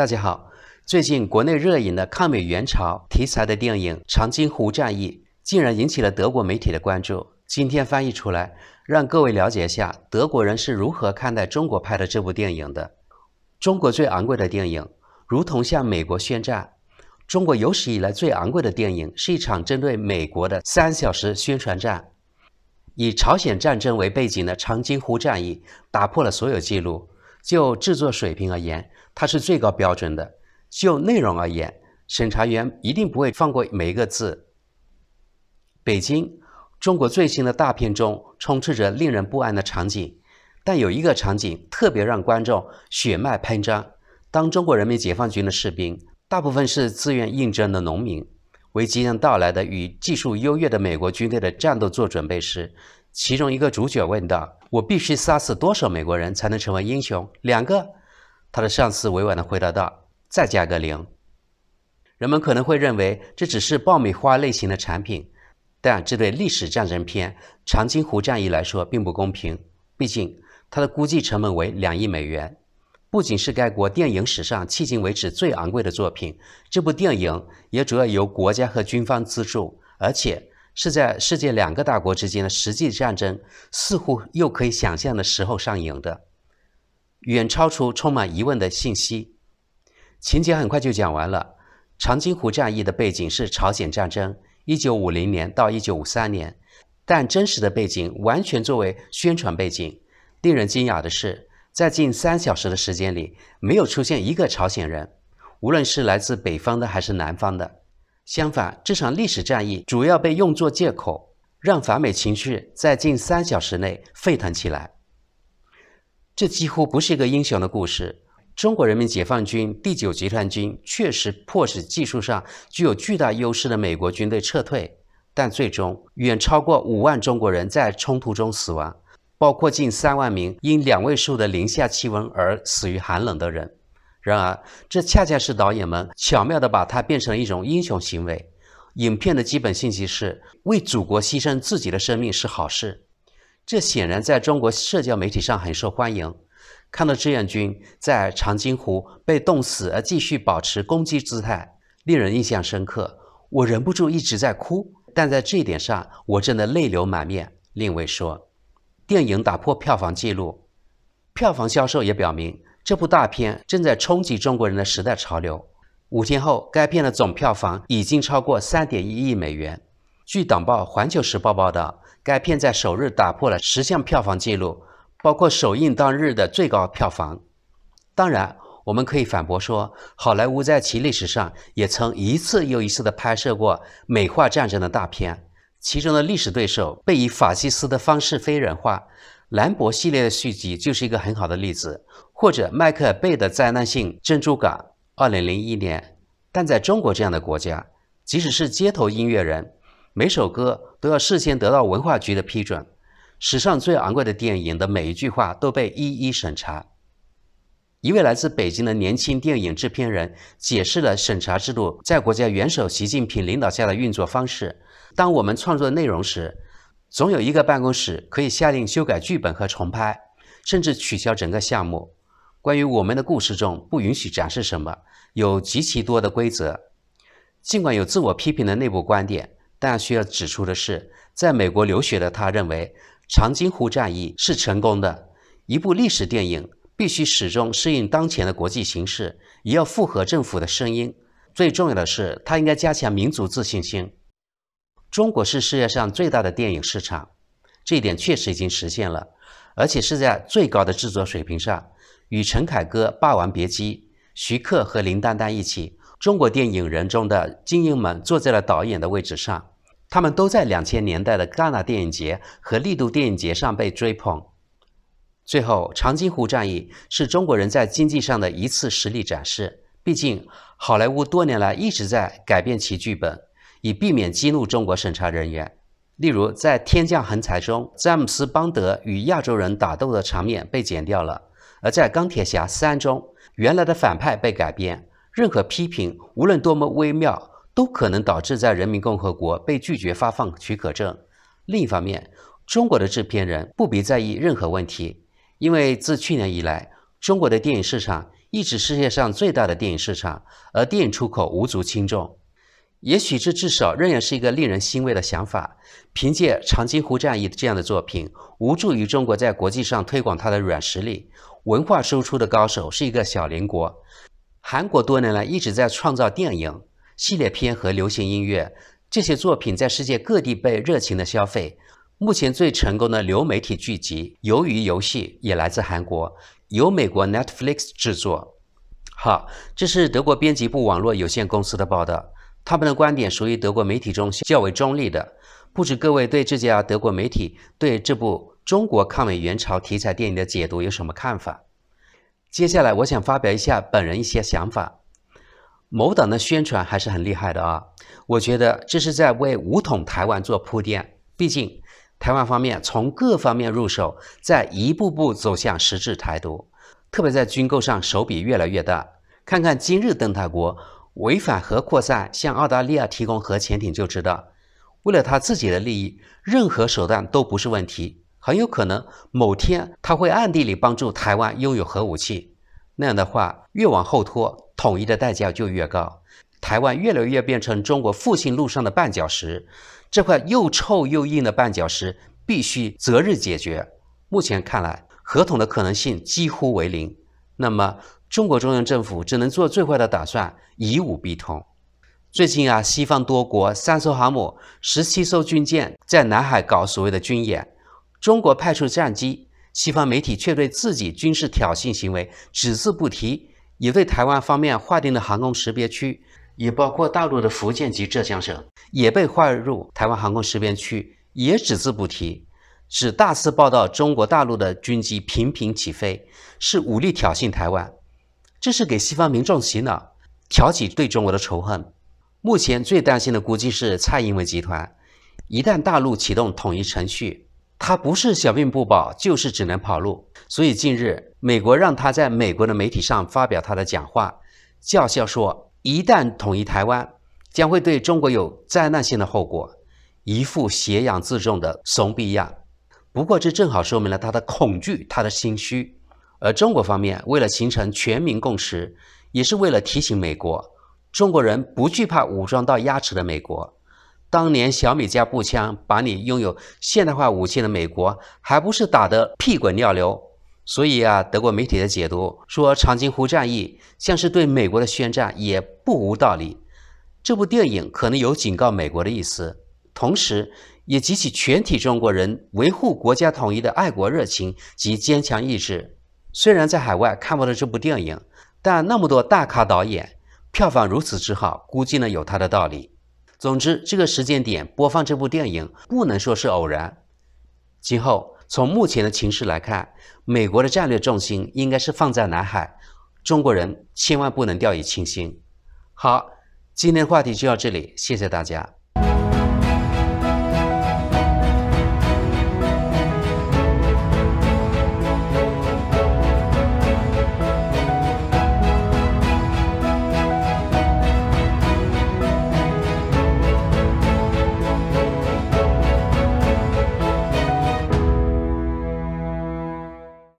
大家好，最近国内热映的抗美援朝题材的电影《长津湖战役》竟然引起了德国媒体的关注。今天翻译出来，让各位了解一下德国人是如何看待中国拍的这部电影的。中国最昂贵的电影，如同向美国宣战。中国有史以来最昂贵的电影，是一场针对美国的三小时宣传战。以朝鲜战争为背景的《长津湖战役》打破了所有记录。就制作水平而言，它是最高标准的；就内容而言，审查员一定不会放过每一个字。北京，中国最新的大片中充斥着令人不安的场景，但有一个场景特别让观众血脉喷张：当中国人民解放军的士兵大部分是自愿应征的农民，为即将到来的与技术优越的美国军队的战斗做准备时，其中一个主角问道。我必须杀死多少美国人才能成为英雄？两个，他的上司委婉地回答道：“再加个零。”人们可能会认为这只是爆米花类型的产品，但这对历史战争片《长津湖战役》来说并不公平。毕竟，它的估计成本为两亿美元，不仅是该国电影史上迄今为止最昂贵的作品，这部电影也主要由国家和军方资助，而且。是在世界两个大国之间的实际战争似乎又可以想象的时候上演的，远超出充满疑问的信息。情节很快就讲完了。长津湖战役的背景是朝鲜战争，1950年到1953年，但真实的背景完全作为宣传背景。令人惊讶的是，在近三小时的时间里，没有出现一个朝鲜人，无论是来自北方的还是南方的。相反，这场历史战役主要被用作借口，让反美情绪在近三小时内沸腾起来。这几乎不是一个英雄的故事。中国人民解放军第九集团军确实迫使技术上具有巨大优势的美国军队撤退，但最终远超过五万中国人在冲突中死亡，包括近三万名因两位数的零下气温而死于寒冷的人。然而，这恰恰是导演们巧妙地把它变成了一种英雄行为。影片的基本信息是：为祖国牺牲自己的生命是好事。这显然在中国社交媒体上很受欢迎。看到志愿军在长津湖被冻死而继续保持攻击姿态，令人印象深刻。我忍不住一直在哭。但在这一点上，我真的泪流满面。另位说，电影打破票房记录，票房销售也表明。这部大片正在冲击中国人的时代潮流。五天后，该片的总票房已经超过三点一亿美元。据《党报》《环球时报》报道，该片在首日打破了十项票房纪录，包括首映当日的最高票房。当然，我们可以反驳说，好莱坞在其历史上也曾一次又一次地拍摄过美化战争的大片，其中的历史对手被以法西斯的方式非人化。兰博系列的续集就是一个很好的例子，或者迈克尔贝的灾难性《珍珠港》（二零零一年）。但在中国这样的国家，即使是街头音乐人，每首歌都要事先得到文化局的批准。史上最昂贵的电影的每一句话都被一一审查。一位来自北京的年轻电影制片人解释了审查制度在国家元首习近平领导下的运作方式：当我们创作内容时，总有一个办公室可以下令修改剧本和重拍，甚至取消整个项目。关于我们的故事中不允许展示什么，有极其多的规则。尽管有自我批评的内部观点，但需要指出的是，在美国留学的他认为，长津湖战役是成功的。一部历史电影必须始终适应当前的国际形势，也要符合政府的声音。最重要的是，它应该加强民族自信心。中国是世界上最大的电影市场，这一点确实已经实现了，而且是在最高的制作水平上。与陈凯歌《霸王别姬》、徐克和林丹丹一起，中国电影人中的精英们坐在了导演的位置上。他们都在两千年代的戛纳电影节和利都电影节上被追捧。最后，《长津湖》战役是中国人在经济上的一次实力展示。毕竟，好莱坞多年来一直在改变其剧本。以避免激怒中国审查人员，例如在《天降横财》中，詹姆斯·邦德与亚洲人打斗的场面被剪掉了；而在《钢铁侠三》中，原来的反派被改编。任何批评，无论多么微妙，都可能导致在人民共和国被拒绝发放许可证。另一方面，中国的制片人不必在意任何问题，因为自去年以来，中国的电影市场一直世界上最大的电影市场，而电影出口无足轻重。也许这至少仍然是一个令人欣慰的想法。凭借《长津湖战役》这样的作品，无助于中国在国际上推广它的软实力。文化输出的高手是一个小邻国——韩国。多年来一直在创造电影、系列片和流行音乐，这些作品在世界各地被热情的消费。目前最成功的流媒体剧集《鱿鱼游戏》也来自韩国，由美国 Netflix 制作。好，这是德国编辑部网络有限公司的报道。他们的观点属于德国媒体中较为中立的。不知各位对这家德国媒体对这部中国抗美援朝题材电影的解读有什么看法？接下来我想发表一下本人一些想法。某党的宣传还是很厉害的啊！我觉得这是在为武统台湾做铺垫。毕竟台湾方面从各方面入手，在一步步走向实质台独，特别在军购上手笔越来越大。看看今日灯塔国。违反核扩散，向澳大利亚提供核潜艇就知道，为了他自己的利益，任何手段都不是问题。很有可能某天他会暗地里帮助台湾拥有核武器，那样的话，越往后拖，统一的代价就越高。台湾越来越变成中国复兴路上的绊脚石，这块又臭又硬的绊脚石必须择日解决。目前看来，合同的可能性几乎为零。那么，中国中央政府只能做最坏的打算，以武逼通。最近啊，西方多国三艘航母、十七艘军舰在南海搞所谓的军演，中国派出战机，西方媒体却对自己军事挑衅行为只字不提，也对台湾方面划定的航空识别区，也包括大陆的福建及浙江省，也被划入台湾航空识别区，也只字不提，只大肆报道中国大陆的军机频频起飞，是武力挑衅台湾。这是给西方民众洗脑，挑起对中国的仇恨。目前最担心的估计是蔡英文集团，一旦大陆启动统一程序，他不是小命不保，就是只能跑路。所以近日，美国让他在美国的媒体上发表他的讲话，叫嚣说一旦统一台湾，将会对中国有灾难性的后果，一副挟养自重的怂逼样。不过这正好说明了他的恐惧，他的心虚。而中国方面，为了形成全民共识，也是为了提醒美国，中国人不惧怕武装到牙齿的美国。当年小米加步枪把你拥有现代化武器的美国还不是打得屁滚尿流？所以啊，德国媒体的解读说，长津湖战役像是对美国的宣战，也不无道理。这部电影可能有警告美国的意思，同时也激起全体中国人维护国家统一的爱国热情及坚强意志。虽然在海外看不到这部电影，但那么多大咖导演，票房如此之好，估计呢有它的道理。总之，这个时间点播放这部电影，不能说是偶然。今后从目前的情势来看，美国的战略重心应该是放在南海，中国人千万不能掉以轻心。好，今天话题就到这里，谢谢大家。